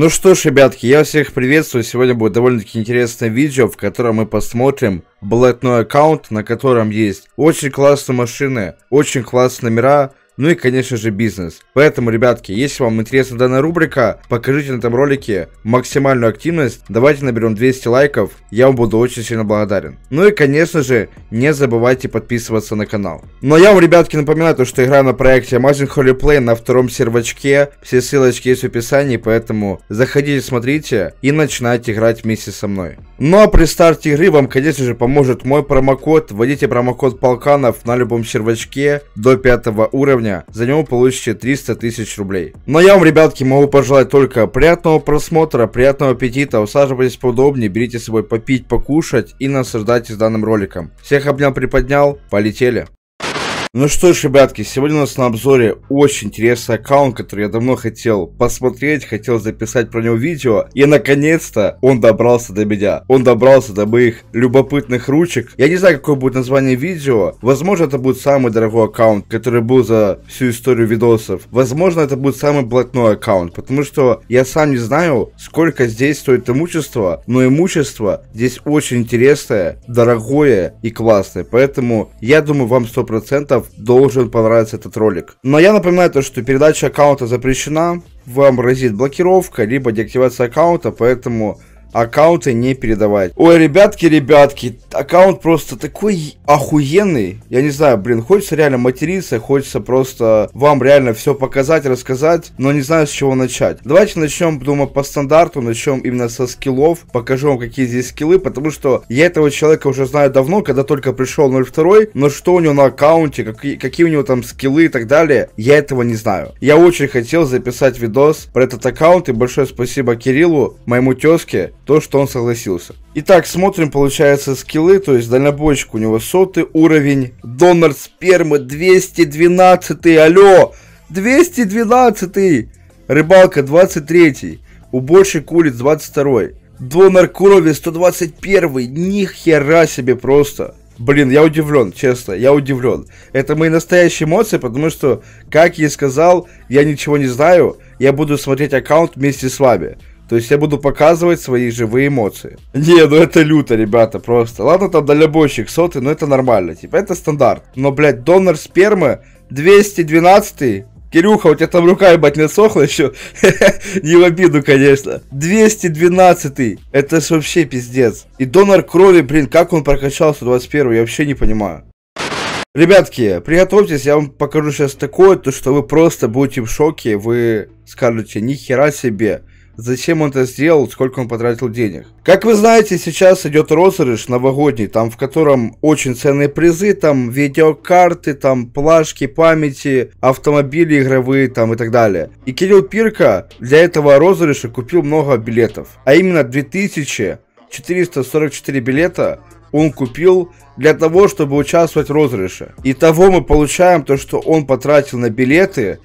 Ну что ж, ребятки, я всех приветствую. Сегодня будет довольно-таки интересное видео, в котором мы посмотрим блатной аккаунт, на котором есть очень классные машины, очень классные номера, ну и, конечно же, бизнес. Поэтому, ребятки, если вам интересна данная рубрика, покажите на этом ролике максимальную активность, давайте наберем 200 лайков, я вам буду очень сильно благодарен. Ну и, конечно же, не забывайте подписываться на канал. Ну а я вам, ребятки, напоминаю, то, что игра на проекте Amazing Holy Play на втором сервачке, все ссылочки есть в описании, поэтому заходите, смотрите и начинайте играть вместе со мной. Ну а при старте игры вам, конечно же, поможет мой промокод, вводите промокод Полканов на любом сервачке до 5 уровня, дня. За него получите 300 тысяч рублей. Но я вам, ребятки, могу пожелать только приятного просмотра, приятного аппетита, усаживайтесь поудобнее, берите с собой попить, покушать и наслаждайтесь данным роликом. Всех обнял, приподнял, полетели. Ну что ж, ребятки, сегодня у нас на обзоре очень интересный аккаунт, который я давно хотел посмотреть, хотел записать про него видео, и наконец-то он добрался до меня. Он добрался до моих любопытных ручек. Я не знаю, какое будет название видео. Возможно, это будет самый дорогой аккаунт, который был за всю историю видосов. Возможно, это будет самый блатной аккаунт, потому что я сам не знаю, сколько здесь стоит имущество, но имущество здесь очень интересное, дорогое и классное. Поэтому я думаю, вам 100% 100% должен понравиться этот ролик. Но я напоминаю то, что передача аккаунта запрещена, вам грозит блокировка, либо деактивация аккаунта, поэтому аккаунты не передавать. Ой, ребятки, ребятки, аккаунт просто такой охуенный. Я не знаю, блин, хочется реально материться, хочется просто вам реально все показать, рассказать, но не знаю, с чего начать. Давайте начнем, думаю, по стандарту, начнем именно со скиллов, покажу вам, какие здесь скиллы, потому что я этого человека уже знаю давно, когда только пришел 02, но что у него на аккаунте, какие, какие у него там скиллы и так далее, я этого не знаю. Я очень хотел записать видос про этот аккаунт, и большое спасибо Кириллу, моему тезке, то, что он согласился. Итак, смотрим, получается, скиллы, то есть дальнобойщик у него сотый уровень, донор спермы 212, алло, 212, рыбалка 23, уборщик улиц 22, донор крови 121, нихера себе просто. Блин, я удивлен, честно, я удивлен. Это мои настоящие эмоции, потому что, как я и сказал, я ничего не знаю, я буду смотреть аккаунт вместе с вами. То есть я буду показывать свои живые эмоции. Не, ну это люто, ребята, просто. Ладно, там дальнобойщик сотый, но это нормально. Типа, это стандарт. Но, блядь, донор спермы 212 Кирюха, у тебя там рука, ебать, не сохла еще. не в обиду, конечно. 212-й. Это ж вообще пиздец. И донор крови, блин, как он прокачал 121 я вообще не понимаю. Ребятки, приготовьтесь, я вам покажу сейчас такое, то что вы просто будете в шоке, вы скажете, "Нихера себе зачем он это сделал, сколько он потратил денег. Как вы знаете, сейчас идет розыгрыш новогодний, там в котором очень ценные призы, там видеокарты, там плашки памяти, автомобили игровые там и так далее. И Кирилл Пирка для этого розыгрыша купил много билетов, а именно 2444 билета он купил для того, чтобы участвовать в розыгрыше. Итого мы получаем то, что он потратил на билеты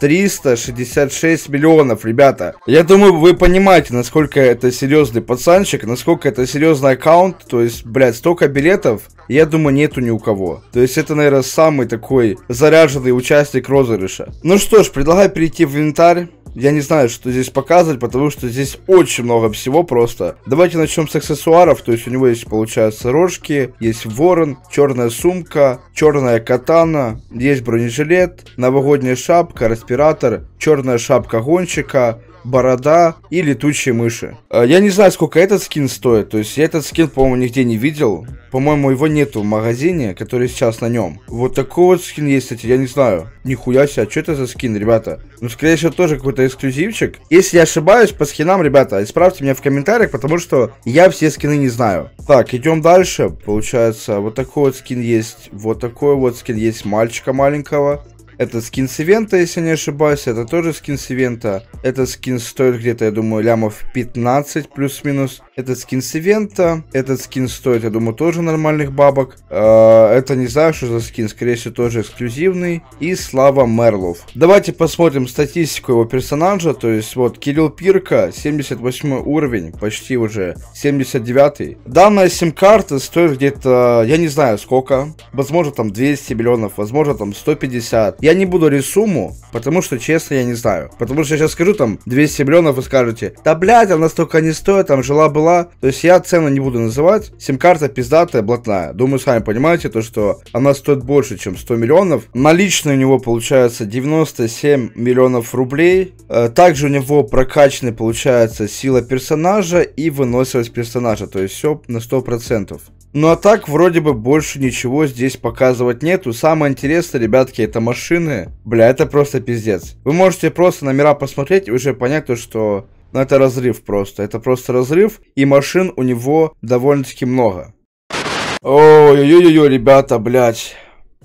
366 миллионов, ребята. Я думаю, вы понимаете, насколько это серьезный пацанчик, насколько это серьезный аккаунт. То есть, блядь, столько билетов, я думаю, нету ни у кого. То есть, это, наверное, самый такой заряженный участник розыгрыша. Ну что ж, предлагаю перейти в инвентарь. Я не знаю, что здесь показывать, потому что здесь очень много всего просто. Давайте начнем с аксессуаров. То есть у него есть, получается, рожки, есть ворон, черная сумка, черная катана, есть бронежилет, новогодняя шапка, Конспиратор, Черная шапка гонщика, Борода и Летучие мыши. Э, я не знаю, сколько этот скин стоит, то есть я этот скин, по-моему, нигде не видел. По-моему, его нету в магазине, который сейчас на нем. Вот такой вот скин есть, кстати, я не знаю. Нихуя себе, а что это за скин, ребята? Ну, скорее всего, тоже какой-то эксклюзивчик. Если я ошибаюсь по скинам, ребята, исправьте меня в комментариях, потому что я все скины не знаю. Так, идем дальше. Получается, вот такой вот скин есть, вот такой вот скин есть мальчика маленького. Это скин с ивента, если не ошибаюсь. Это тоже скин с ивента. Этот скин стоит где-то, я думаю, лямов 15 плюс-минус. Этот скин с ивента. Этот скин стоит, я думаю, тоже нормальных бабок. А, это не знаю, что за скин. Скорее всего, тоже эксклюзивный. И Слава Мерлов. Давайте посмотрим статистику его персонажа. То есть, вот, Кирилл Пирка, 78 уровень. Почти уже 79. Данная сим-карта стоит где-то, я не знаю сколько. Возможно, там 200 миллионов. Возможно, там 150. Я не буду говорить сумму, потому что, честно, я не знаю. Потому что я сейчас скажу там 200 миллионов и скажете, да блядь, она столько не стоит, там жила-была. То есть я цену не буду называть. Сим-карта пиздатая, блатная. Думаю, сами понимаете, то что она стоит больше, чем 100 миллионов. Наличные у него получается 97 миллионов рублей. Э, также у него прокачаны получается сила персонажа и выносливость персонажа. То есть все на 100%. Ну а так, вроде бы больше ничего здесь показывать нету. Самое интересное, ребятки, это машина машины, бля, это просто пиздец. Вы можете просто номера посмотреть и уже понять то, что... Ну, это разрыв просто. Это просто разрыв, и машин у него довольно-таки много. Ой-ой-ой, ребята, блядь.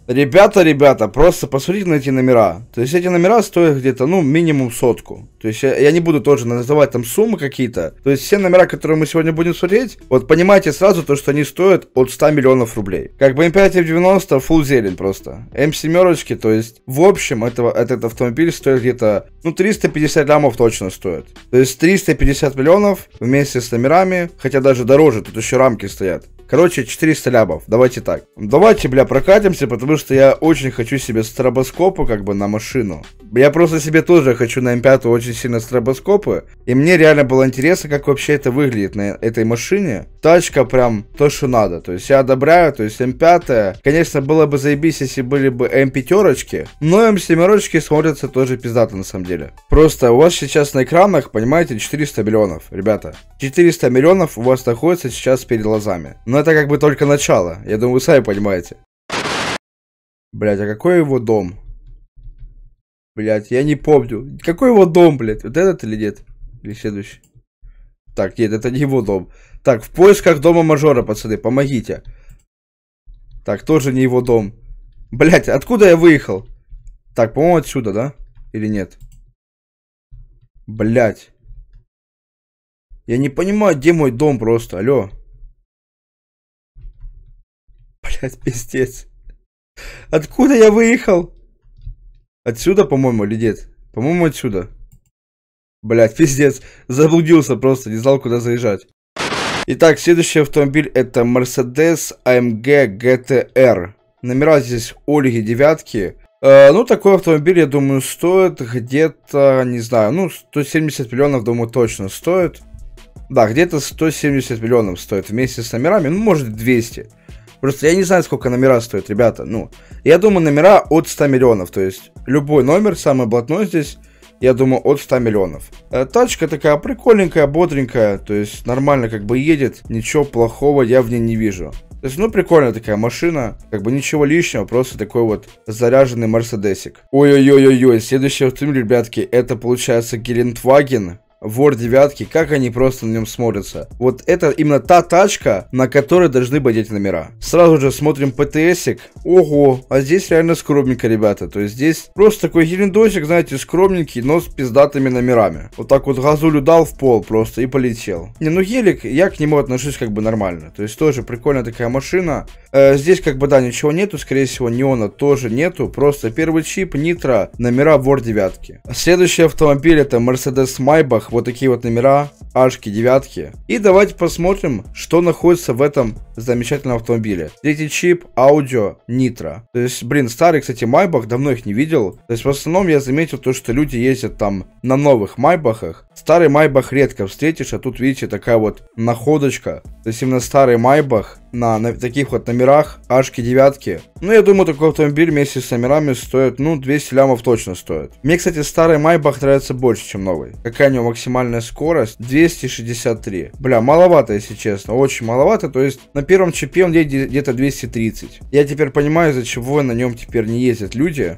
Ребята, ребята, просто посмотрите на эти номера. То есть эти номера стоят где-то, ну, минимум сотку. То есть я, я не буду тоже называть там суммы какие-то. То есть все номера, которые мы сегодня будем смотреть, вот понимаете сразу то, что они стоят от 100 миллионов рублей. Как бы М5 F90 фул зелень просто. М7, то есть в общем этого, этот автомобиль стоит где-то, ну, 350 лямов точно стоит. То есть 350 миллионов вместе с номерами, хотя даже дороже, тут еще рамки стоят. Короче, 400 лямов. Давайте так. Давайте, бля, прокатимся, потому что я очень хочу себе стробоскопа как бы на машину. Я просто себе тоже хочу на М5 очень сильно стробоскопы. И мне реально было интересно, как вообще это выглядит на этой машине. Тачка прям то, что надо. То есть я одобряю, то есть М5. Конечно, было бы заебись, если были бы М5, но М7 смотрятся тоже пиздато на самом деле. Просто у вас сейчас на экранах, понимаете, 400 миллионов, ребята. 400 миллионов у вас находится сейчас перед глазами. Но это как бы только начало. Я думаю, вы сами понимаете. Блять, а какой его дом? Блять, я не помню. Какой его дом, блять? Вот этот или нет? Или следующий? Так, нет, это не его дом. Так, в поисках дома мажора, пацаны, помогите. Так, тоже не его дом. Блять, откуда я выехал? Так, по-моему, отсюда, да? Или нет? Блять. Я не понимаю, где мой дом просто, алло. Блять, пиздец. Откуда я выехал? Отсюда, по-моему, или По-моему, отсюда. Блять, пиздец. Заблудился просто, не знал, куда заезжать. Итак, следующий автомобиль это Mercedes AMG GTR. Номера здесь Ольги девятки. Э, ну, такой автомобиль, я думаю, стоит где-то, не знаю, ну, 170 миллионов, думаю, точно стоит. Да, где-то 170 миллионов стоит вместе с номерами, ну, может, 200. Просто я не знаю, сколько номера стоят, ребята. Ну, я думаю, номера от 100 миллионов. То есть, любой номер, самый блатной здесь, я думаю, от 100 миллионов. Э, тачка такая прикольненькая, бодренькая. То есть, нормально как бы едет. Ничего плохого я в ней не вижу. То есть, ну, прикольная такая машина, как бы ничего лишнего, просто такой вот заряженный Мерседесик. Ой-ой-ой-ой-ой, следующий автомобиль, ребятки, это получается Гелендваген Вор девятки, как они просто на нем смотрятся. Вот это именно та тачка, на которой должны быть эти номера. Сразу же смотрим ПТСик. Ого, а здесь реально скромненько, ребята. То есть здесь просто такой ерендосик, знаете, скромненький, но с пиздатыми номерами. Вот так вот газулю дал в пол просто и полетел. Не, ну елик, я к нему отношусь как бы нормально. То есть тоже прикольная такая машина. Э, здесь как бы, да, ничего нету, скорее всего, неона тоже нету. Просто первый чип, нитро, номера вор девятки. Следующий автомобиль это Mercedes Maybach вот такие вот номера, ашки, девятки. И давайте посмотрим, что находится в этом замечательном автомобиле. Третий чип, аудио, нитро. То есть, блин, старый, кстати, Майбах, давно их не видел. То есть, в основном я заметил то, что люди ездят там на новых Майбахах. Старый Майбах редко встретишь, а тут, видите, такая вот находочка. То есть, именно старый Майбах на, на таких вот номерах, ашки девятки. Ну, я думаю, такой автомобиль вместе с номерами стоит, ну, 200 лямов точно стоит. Мне, кстати, старый Майбах нравится больше, чем новый. Какая у него максимальная скорость? 263. Бля, маловато, если честно, очень маловато, то есть на первом чипе он где-то 230. Я теперь понимаю, из-за чего на нем теперь не ездят люди.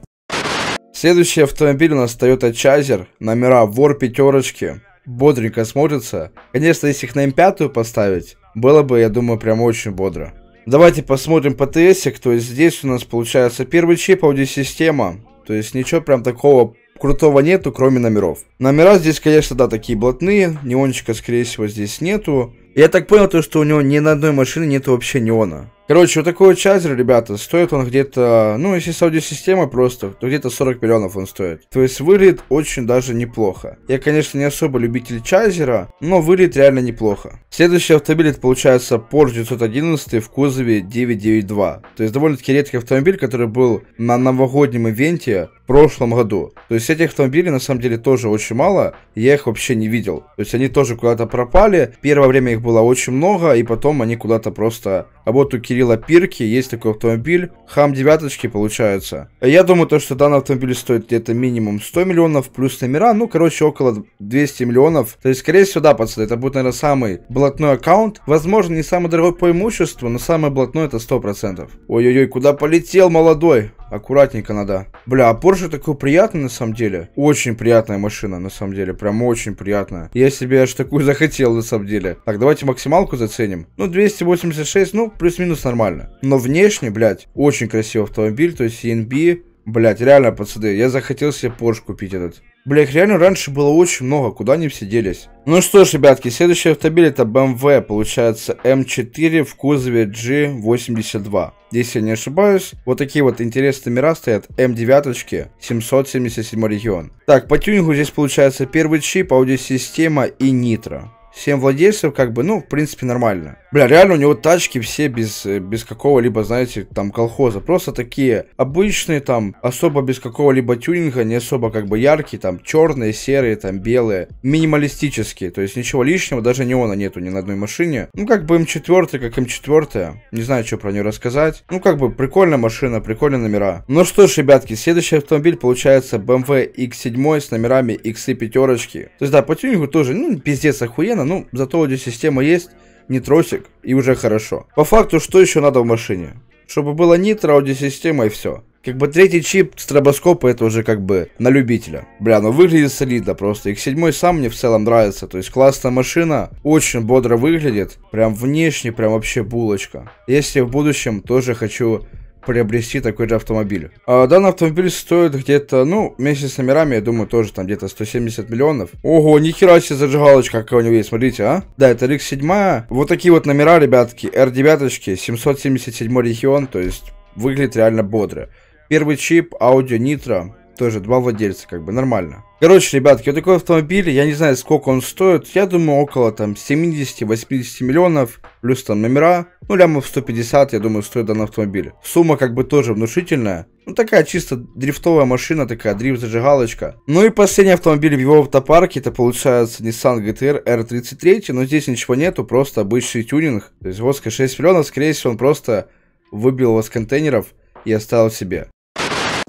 Следующий автомобиль у нас Toyota Chaser, номера вор пятерочки бодренько смотрятся. Конечно, если их на М5 поставить, было бы, я думаю, прям очень бодро. Давайте посмотрим по ТСик, то есть здесь у нас получается первый чип, аудиосистема, то есть ничего прям такого крутого нету, кроме номеров. Номера здесь, конечно, да, такие блатные, неончика, скорее всего, здесь нету. Я так понял, то, что у него ни на одной машине нету вообще неона. Короче, вот такой вот чарджер, ребята, стоит он где-то, ну, если с аудиосистемой просто, то где-то 40 миллионов он стоит. То есть выглядит очень даже неплохо. Я, конечно, не особо любитель чайзера, но выглядит реально неплохо. Следующий автомобиль, это получается Porsche 911 в кузове 992. То есть довольно-таки редкий автомобиль, который был на новогоднем ивенте прошлом году. То есть этих автомобилей на самом деле тоже очень мало, я их вообще не видел. То есть они тоже куда-то пропали, первое время их было очень много, и потом они куда-то просто... А вот у Кирилла Пирки есть такой автомобиль, хам девяточки получается. Я думаю, то, что данный автомобиль стоит где-то минимум 100 миллионов, плюс номера, ну, короче, около 200 миллионов. То есть, скорее всего, да, пацаны, это будет, наверное, самый блатной аккаунт. Возможно, не самый дорогой по имуществу, но самый блатной это 100%. Ой-ой-ой, куда полетел молодой? аккуратненько надо. Бля, а Porsche такой приятный на самом деле. Очень приятная машина на самом деле, прям очень приятная. Я себе аж такую захотел на самом деле. Так, давайте максималку заценим. Ну, 286, ну, плюс-минус нормально. Но внешне, блядь, очень красивый автомобиль, то есть ENB... Блять, реально, пацаны, я захотел себе Porsche купить этот. Блях, реально раньше было очень много, куда они все делись? Ну что ж, ребятки, следующий автомобиль это BMW, эм получается M4 эм в кузове G82. Если я не ошибаюсь, вот такие вот интересные номера стоят m 9 777 регион. Так, по тюнингу здесь получается первый чип, аудиосистема и нитро. 7 владельцев, как бы, ну, в принципе, нормально. Бля, реально у него тачки все без, э, без какого-либо, знаете, там колхоза. Просто такие обычные там, особо без какого-либо тюнинга, не особо как бы яркие, там черные, серые, там белые. Минималистические, то есть ничего лишнего, даже неона нету ни на одной машине. Ну как бы М4, эм как М4, эм не знаю, что про нее рассказать. Ну как бы прикольная машина, прикольные номера. Ну что ж, ребятки, следующий автомобиль получается BMW X7 эм с номерами X и То есть да, по тюнингу тоже, ну пиздец охуенно, ну зато аудиосистема есть не тросик, и уже хорошо. По факту, что еще надо в машине? Чтобы было нитро, аудиосистема и все. Как бы третий чип стробоскопа это уже как бы на любителя. Бля, ну выглядит солидно просто. Их седьмой сам мне в целом нравится. То есть классная машина, очень бодро выглядит. Прям внешне, прям вообще булочка. Если в будущем тоже хочу приобрести такой же автомобиль. А данный автомобиль стоит где-то, ну, вместе с номерами, я думаю, тоже там где-то 170 миллионов. Ого, нихера себе зажигалочка, какая у него есть, смотрите, а? Да, это рик 7 Вот такие вот номера, ребятки, R9, 777 регион, то есть выглядит реально бодро. Первый чип, аудио, нитро, тоже два владельца, как бы, нормально. Короче, ребятки, вот такой автомобиль, я не знаю, сколько он стоит, я думаю, около там 70-80 миллионов, плюс там номера, ну, лямов 150, я думаю, стоит данный автомобиль. Сумма как бы тоже внушительная, ну, такая чисто дрифтовая машина, такая дрифт-зажигалочка. Ну и последний автомобиль в его автопарке, это получается Nissan GTR R33, но здесь ничего нету, просто обычный тюнинг, то есть вот 6 миллионов, скорее всего, он просто выбил его с контейнеров и оставил себе.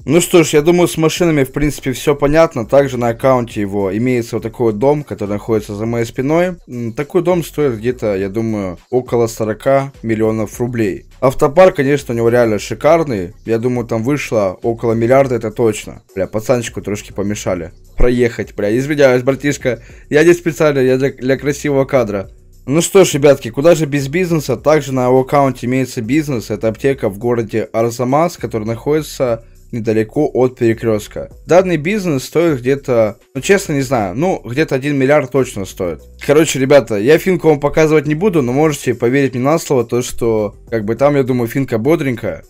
Ну что ж, я думаю, с машинами, в принципе, все понятно. Также на аккаунте его имеется вот такой вот дом, который находится за моей спиной. Такой дом стоит где-то, я думаю, около 40 миллионов рублей. Автопарк, конечно, у него реально шикарный. Я думаю, там вышло около миллиарда, это точно. Бля, пацанчику трошки помешали. Проехать, бля, извиняюсь, братишка. Я здесь специально, я для, для красивого кадра. Ну что ж, ребятки, куда же без бизнеса? Также на его аккаунте имеется бизнес. Это аптека в городе Арзамас, который находится недалеко от перекрестка. Данный бизнес стоит где-то, ну честно не знаю, ну где-то 1 миллиард точно стоит. Короче, ребята, я финку вам показывать не буду, но можете поверить мне на слово, то что как бы там, я думаю, финка бодренькая.